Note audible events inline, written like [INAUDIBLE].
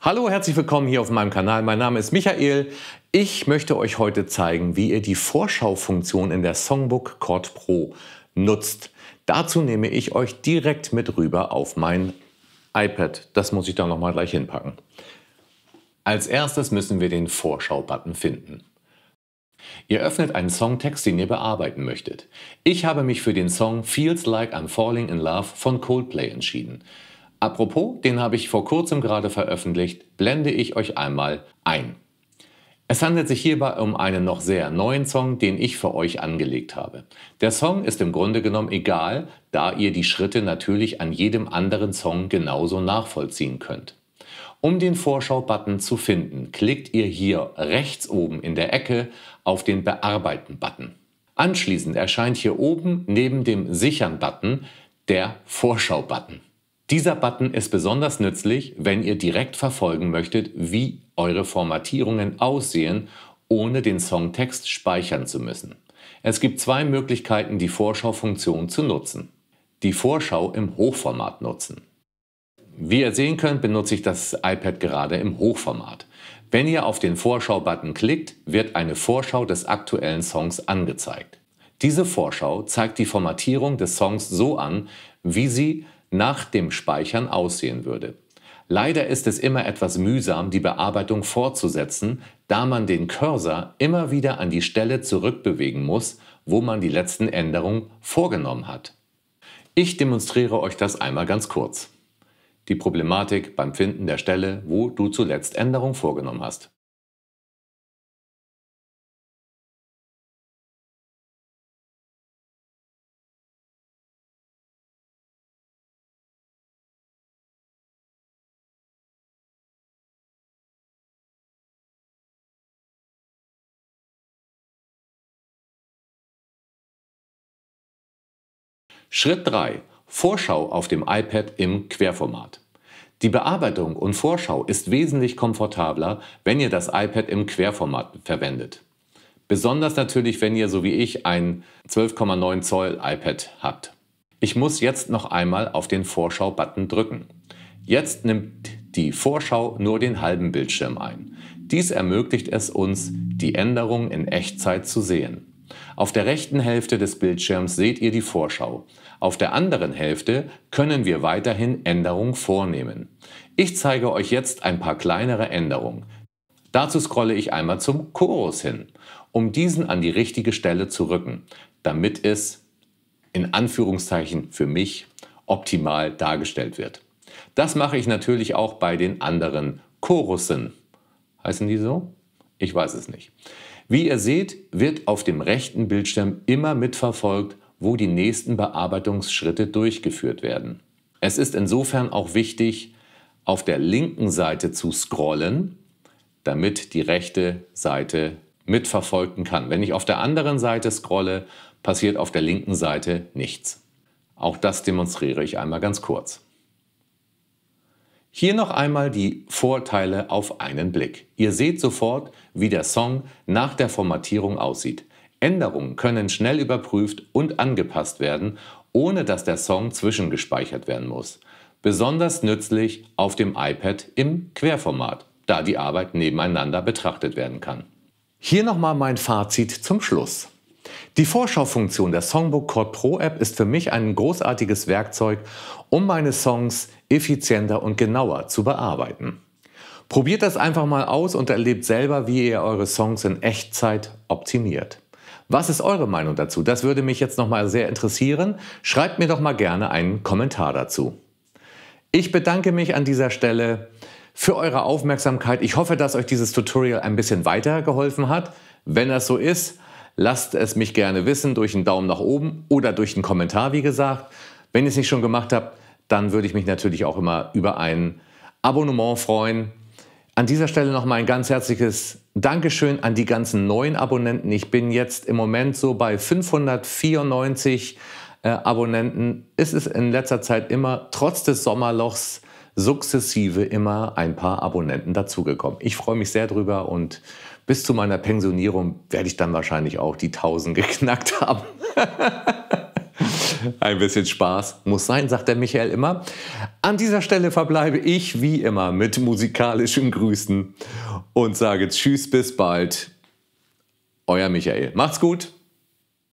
Hallo, herzlich willkommen hier auf meinem Kanal. Mein Name ist Michael. Ich möchte euch heute zeigen, wie ihr die Vorschaufunktion in der Songbook Chord Pro nutzt. Dazu nehme ich euch direkt mit rüber auf mein iPad. Das muss ich da nochmal gleich hinpacken. Als erstes müssen wir den Vorschau-Button finden. Ihr öffnet einen Songtext, den ihr bearbeiten möchtet. Ich habe mich für den Song Feels Like I'm Falling in Love von Coldplay entschieden. Apropos, den habe ich vor kurzem gerade veröffentlicht, blende ich euch einmal ein. Es handelt sich hierbei um einen noch sehr neuen Song, den ich für euch angelegt habe. Der Song ist im Grunde genommen egal, da ihr die Schritte natürlich an jedem anderen Song genauso nachvollziehen könnt. Um den Vorschau-Button zu finden, klickt ihr hier rechts oben in der Ecke auf den Bearbeiten-Button. Anschließend erscheint hier oben neben dem Sichern-Button der Vorschau-Button. Dieser Button ist besonders nützlich, wenn ihr direkt verfolgen möchtet, wie eure Formatierungen aussehen, ohne den Songtext speichern zu müssen. Es gibt zwei Möglichkeiten, die Vorschau-Funktion zu nutzen. Die Vorschau im Hochformat nutzen. Wie ihr sehen könnt, benutze ich das iPad gerade im Hochformat. Wenn ihr auf den Vorschau-Button klickt, wird eine Vorschau des aktuellen Songs angezeigt. Diese Vorschau zeigt die Formatierung des Songs so an, wie sie nach dem Speichern aussehen würde. Leider ist es immer etwas mühsam, die Bearbeitung fortzusetzen, da man den Cursor immer wieder an die Stelle zurückbewegen muss, wo man die letzten Änderungen vorgenommen hat. Ich demonstriere euch das einmal ganz kurz. Die Problematik beim Finden der Stelle, wo du zuletzt Änderungen vorgenommen hast. Schritt 3. Vorschau auf dem iPad im Querformat. Die Bearbeitung und Vorschau ist wesentlich komfortabler, wenn ihr das iPad im Querformat verwendet. Besonders natürlich, wenn ihr so wie ich ein 12,9 Zoll iPad habt. Ich muss jetzt noch einmal auf den Vorschau-Button drücken. Jetzt nimmt die Vorschau nur den halben Bildschirm ein. Dies ermöglicht es uns, die Änderungen in Echtzeit zu sehen. Auf der rechten Hälfte des Bildschirms seht ihr die Vorschau. Auf der anderen Hälfte können wir weiterhin Änderungen vornehmen. Ich zeige euch jetzt ein paar kleinere Änderungen. Dazu scrolle ich einmal zum Chorus hin, um diesen an die richtige Stelle zu rücken, damit es in Anführungszeichen für mich optimal dargestellt wird. Das mache ich natürlich auch bei den anderen Chorussen. Heißen die so? Ich weiß es nicht. Wie ihr seht, wird auf dem rechten Bildschirm immer mitverfolgt, wo die nächsten Bearbeitungsschritte durchgeführt werden. Es ist insofern auch wichtig, auf der linken Seite zu scrollen, damit die rechte Seite mitverfolgen kann. Wenn ich auf der anderen Seite scrolle, passiert auf der linken Seite nichts. Auch das demonstriere ich einmal ganz kurz. Hier noch einmal die Vorteile auf einen Blick. Ihr seht sofort, wie der Song nach der Formatierung aussieht. Änderungen können schnell überprüft und angepasst werden, ohne dass der Song zwischengespeichert werden muss. Besonders nützlich auf dem iPad im Querformat, da die Arbeit nebeneinander betrachtet werden kann. Hier nochmal mein Fazit zum Schluss. Die Vorschaufunktion der Songbook Chord Pro App ist für mich ein großartiges Werkzeug, um meine Songs effizienter und genauer zu bearbeiten. Probiert das einfach mal aus und erlebt selber, wie ihr eure Songs in Echtzeit optimiert. Was ist eure Meinung dazu? Das würde mich jetzt nochmal sehr interessieren. Schreibt mir doch mal gerne einen Kommentar dazu. Ich bedanke mich an dieser Stelle für eure Aufmerksamkeit. Ich hoffe, dass euch dieses Tutorial ein bisschen weitergeholfen hat. Wenn das so ist, lasst es mich gerne wissen durch einen Daumen nach oben oder durch einen Kommentar, wie gesagt. Wenn ihr es nicht schon gemacht habt, dann würde ich mich natürlich auch immer über ein Abonnement freuen. An dieser Stelle nochmal ein ganz herzliches Dankeschön an die ganzen neuen Abonnenten. Ich bin jetzt im Moment so bei 594 äh, Abonnenten. Es ist in letzter Zeit immer, trotz des Sommerlochs, sukzessive immer ein paar Abonnenten dazugekommen. Ich freue mich sehr drüber und bis zu meiner Pensionierung werde ich dann wahrscheinlich auch die 1000 geknackt [LAUGHS] haben. [LAUGHS] Ein bisschen Spaß muss sein, sagt der Michael immer. An dieser Stelle verbleibe ich wie immer mit musikalischen Grüßen und sage Tschüss, bis bald. Euer Michael. Macht's gut.